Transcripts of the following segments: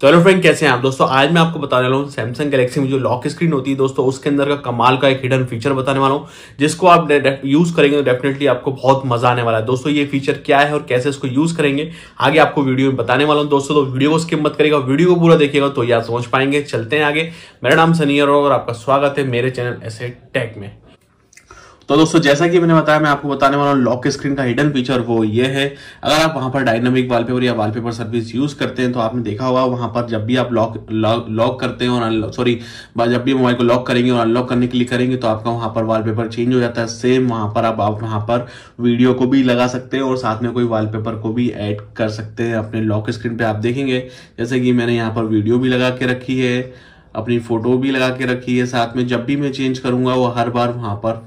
तो hello friend कैसे हैं आप दोस्तों आज मैं आपको बताने वाला हूँ सैमसंग गैलेक्सी में जो लॉक स्क्रीन होती है दोस्तों उसके अंदर का कमाल का एक हिडन फीचर बताने वाला हूँ जिसको आप यूज करेंगे तो डेफिनेटली आपको बहुत मजा आने वाला है दोस्तों ये फीचर क्या है और कैसे इसको यूज करेंगे आगे आपको वीडियो में बताने वाला हूँ दोस्तों तो वीडियो को स्किप मत करेगा वीडियो को पूरा देखिएगा तो ये समझ पाएंगे चलते हैं आगे मेरा नाम सनीयर और आपका स्वागत है मेरे चैनल एसे टेक में तो दोस्तों जैसा कि मैंने बताया मैं आपको बताने वाला हूँ लॉक स्क्रीन का हिडन फीचर वो ये है अगर आप वहां पर डायनामिक वॉलपेपर या वॉलपेपर सर्विस यूज करते हैं तो आपने देखा होगा वहां पर जब भी आप लॉक लॉक करते हैं और सॉरी जब भी मोबाइल को लॉक करेंगे और अनलॉक करने के लिए करेंगे तो आपका वहां पर वॉलपेपर चेंज हो जाता है सेम वहां पर आप, आप वहां पर वीडियो को भी लगा सकते हैं और साथ में कोई वॉलपेपर को भी ऐड कर सकते हैं अपने लॉक स्क्रीन पे आप देखेंगे जैसे कि मैंने यहाँ पर वीडियो भी लगा के रखी है अपनी फोटो भी लगा के रखी है साथ में जब भी मैं चेंज करूंगा वो हर बार वहां पर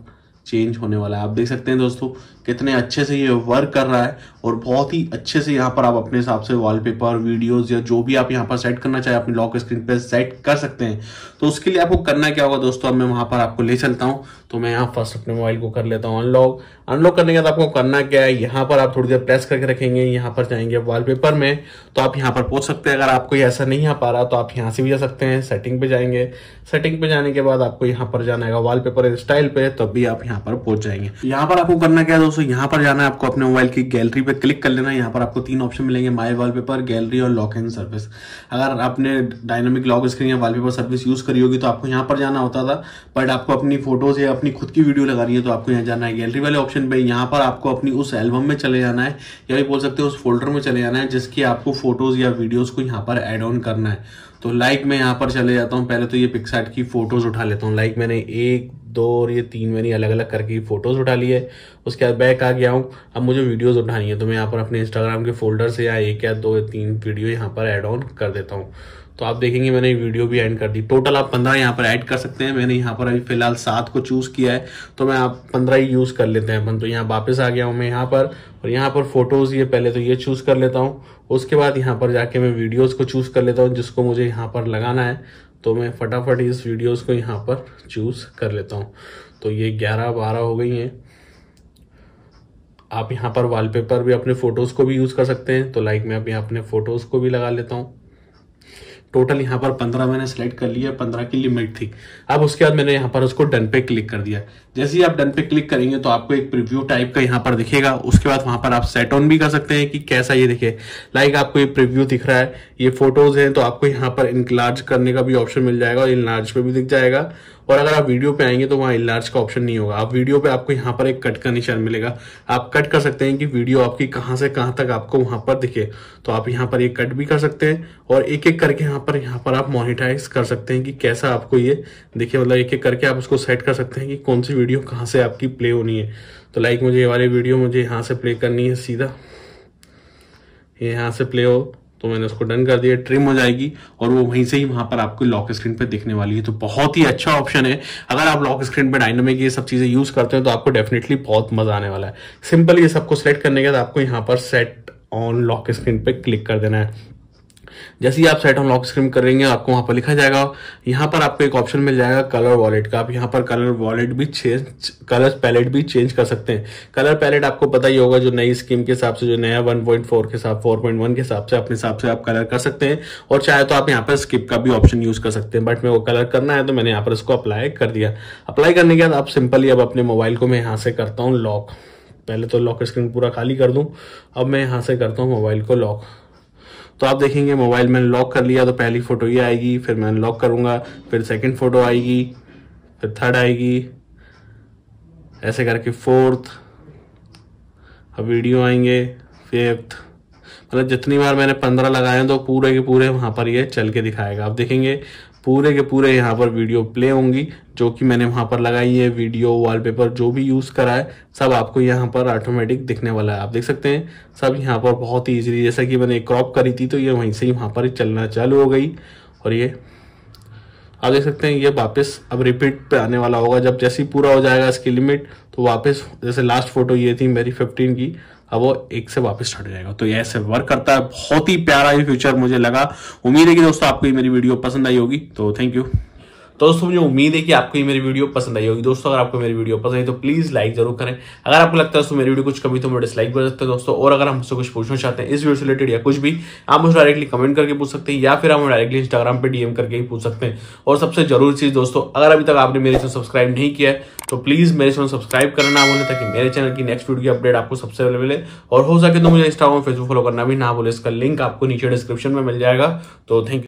चेंज होने वाला है आप देख सकते हैं दोस्तों कितने अच्छे से ये वर्क कर रहा है और बहुत ही अच्छे से यहाँ पर आप अपने हिसाब से वॉलपेपर वीडियोस या जो भी आप यहाँ पर सेट करना चाहे अपनी लॉक स्क्रीन पर सेट कर सकते हैं तो उसके लिए आपको करना क्या होगा दोस्तों अब मैं वहां पर आपको ले चलता हूँ तो मैं यहाँ फर्स्ट अपने मोबाइल को कर लेता हूँ अनलॉक अनलॉक करने के बाद आपको करना क्या है यहाँ पर आप थोड़ी देर प्रेस करके रखेंगे यहाँ पर जाएंगे वॉलपेपर में तो आप यहाँ पर पहुंच सकते हैं अगर आपको ऐसा नहीं आ पा रहा तो आप यहाँ से भी जा सकते हैं सेटिंग पे जाएंगे सेटिंग पे जाने के बाद आपको यहाँ पर जाना है वॉलपेपर स्टाइल पे तब भी आप यहाँ पर पहुंच जाएंगे यहाँ पर आपको करना क्या है दोस्तों यहाँ पर जाना है आपको अपने मोबाइल की गैलरी पे क्लिक कर लेना है यहाँ पर आपको तीन ऑप्शन मिलेंगे माई वॉलपेपर गैलरी और लॉक एंड सर्विस अगर आपने डायनामिक लॉक स्क्रीन या वॉलपेपर सर्विस यूज करी होगी तो आपको यहाँ पर जाना होता था बट आपको अपनी फोटोज या अपनी खुद की वीडियो लगानी है तो आपको यहाँ जाना है गैलरी वाले ऑप्शन पे यहाँ पर आपको अपनी उस एल्बम में चले जाना है या भी बोल सकते हैं उस फोल्डर में चले जाना है जिसकी आपको फोटोज या वीडियोज को यहाँ पर एड ऑन करना है तो लाइक मैं यहाँ पर चले जाता हूँ पहले तो ये पिक्सार्ट की फोटोज उठा लेता हूँ लाइक मैंने एक दो और ये तीन मैंने अलग अलग करके फोटोज़ उठा लिए उसके बाद बैक आ गया हूँ अब मुझे वीडियोज़ उठानी है तो मैं यहाँ पर अपने इंस्टाग्राम के फोल्डर से या एक या दो या तीन वीडियो यहाँ पर एड ऑन कर देता हूँ तो आप देखेंगे मैंने वीडियो भी एंड कर दी टोटल आप पंद्रह यहाँ पर ऐड कर सकते हैं मैंने यहाँ पर अभी फिलहाल सात को चूज़ किया है तो मैं आप पंद्रह ही यूज़ कर लेते हैं अपन तो यहाँ वापस आ गया हूँ मैं यहाँ पर और यहाँ पर फोटोज़ ये पहले तो ये चूज़ कर लेता हूँ उसके बाद यहाँ पर जाके मैं वीडियोज़ को चूज़ कर लेता हूँ जिसको मुझे यहाँ पर लगाना है तो मैं फटाफट इस वीडियोज़ को यहाँ पर चूज़ कर लेता हूँ तो ये ग्यारह बारह हो गई हैं आप यहाँ पर वॉलपेपर भी अपने फ़ोटोज़ को भी यूज़ कर सकते हैं तो लाइक मैं आप यहाँ अपने फ़ोटोज़ को भी लगा लेता हूँ टोटल यहाँ पर पंद्रह मैंने सेलेक्ट कर लिया पंद्रह की लिमिट थी अब उसके बाद मैंने यहाँ पर उसको डन पे क्लिक कर दिया जैसे ही आप डन पे क्लिक करेंगे तो आपको एक प्रीव्यू टाइप का यहाँ पर दिखेगा उसके बाद वहां पर आप सेट ऑन भी कर सकते हैं कि कैसा ये दिखे लाइक आपको ये प्रीव्यू दिख रहा है ये फोटोज हैं तो आपको यहाँ पर इनलार्ज करने का भी ऑप्शन मिल जाएगा और इनलार्ज पे भी दिख जाएगा और अगर आप वीडियो पे आएंगे तो वहाँ इनलार्ज का ऑप्शन नहीं होगा आप वीडियो पे आपको यहाँ पर एक कट का निशान मिलेगा आप कट कर सकते हैं कि वीडियो आपकी कहाँ से कहाँ तक आपको वहाँ पर दिखे तो आप यहाँ पर ये कट भी कर सकते हैं और एक एक करके यहाँ पर यहाँ पर आप मोनिटाइज कर सकते हैं कि कैसा आपको ये दिखे मतलब एक एक करके आप उसको सेट कर सकते हैं कि कौन सी वीडियो कहाँ से आपकी प्ले होनी है तो लाइक मुझे ये वाली वीडियो मुझे यहाँ से प्ले करनी है सीधा ये यहाँ से प्ले हो तो मैंने उसको डन कर दिया ट्रिम हो जाएगी और वो वहीं से ही वहां पर आपको लॉक स्क्रीन पर दिखने वाली है तो बहुत ही अच्छा ऑप्शन है अगर आप लॉक स्क्रीन पर डायनामिक ये सब चीजें यूज करते हैं तो आपको डेफिनेटली बहुत मजा आने वाला है सिंपल ये सबको सेलेक्ट करने के बाद आपको यहाँ पर सेट ऑन लॉक स्क्रीन पे क्लिक कर देना है जैसे ही आप सेट ऑन लॉक स्क्रीन करेंगे आपको वहां पर लिखा जाएगा यहां पर आपको एक ऑप्शन मिल जाएगा कलर वॉलेट का आप यहां पर कलर वॉलेट भी चेंज कलर पैलेट भी चेंज कर सकते हैं कलर पैलेट आपको पता ही होगा जो नई स्कीम के हिसाब से जो नया 1.4 के हिसाब 4.1 के हिसाब से अपने हिसाब से आप कलर कर सकते हैं और चाहे तो आप यहाँ पर स्किप का भी ऑप्शन यूज कर सकते हैं बट मेरे वो कलर करना है तो मैंने यहाँ पर इसको अप्लाई कर दिया अप्लाई करने के बाद आप सिंपली अब अपने मोबाइल को मैं यहाँ से करता हूँ लॉक पहले तो लॉक स्क्रीन पूरा खाली कर दूँ अब मैं यहाँ से करता हूँ मोबाइल को लॉक तो आप देखेंगे मोबाइल मैंने लॉक कर लिया तो पहली फ़ोटो ये आएगी फिर मैं अनलॉक करूंगा फिर सेकेंड फ़ोटो आएगी फिर थर्ड आएगी ऐसे करके फोर्थ अब वीडियो आएंगे फिफ्थ मतलब जितनी बार मैंने पंद्रह लगाए तो पूरे के पूरे वहां पर ये चल के दिखाएगा आप देखेंगे पूरे के पूरे यहाँ पर वीडियो प्ले होंगी जो कि मैंने वहां पर लगाई है वीडियो वॉलपेपर जो भी यूज़ करा है सब आपको यहाँ पर ऑटोमेटिक दिखने वाला है आप देख सकते हैं सब यहाँ पर बहुत ही ईजिली जैसा कि मैंने क्रॉप करी थी तो ये वहीं से ही वहां पर चलना चालू हो गई और ये आप देख सकते हैं ये वापस अब रिपीट पे आने वाला होगा जब जैसे ही पूरा हो जाएगा इसकी लिमिट तो वापस जैसे लास्ट फोटो ये थी मेरी फिफ्टीन की अब वो एक से वापस छट जाएगा तो ये ऐसे वर्क करता है बहुत ही प्यारा ये फ्यूचर मुझे लगा उम्मीद है कि दोस्तों आपको ये मेरी वीडियो पसंद आई होगी तो थैंक यू तो दोस्तों मुझे उम्मीद है कि आपको ये मेरी वीडियो पसंद आई होगी दोस्तों अगर आपको मेरी वीडियो पसंद आई तो प्लीज लाइक जरूर करें अगर आपको लगता है दोस्तों मेरी वीडियो कुछ कमी तो मुझे डिसलाइक कर सकते हैं दोस्तों और अगर हमसे कुछ पूछना चाहते हैं इस वीडियो से रिलेटेड या कुछ भी आप मुझे डायरेक्टली कमेंट करके पूछ सकते हैं या फिर हम डायरेक्टली इंस्टाग्राम पर डीएम करके ही पूछ सकते हैं और सबसे जरूरी चीज दोस्तों अगर अभी तक आपने मेरे चैनल सब्सक्राइब नहीं किया तो प्लीज मेरे चैनल सब्सक्राइब करना बोले ताकि मेरे चैनल की नेक्स्ट वीडियो की अपडेट आपको सबसे पहले मिले और हो सके तो मुझे इंस्टाग्राम फेसबुक फॉलो करना भी ना बोले इसका लिंक आपको नीचे डिस्क्रिप्शन में मिल जाएगा तो थैंक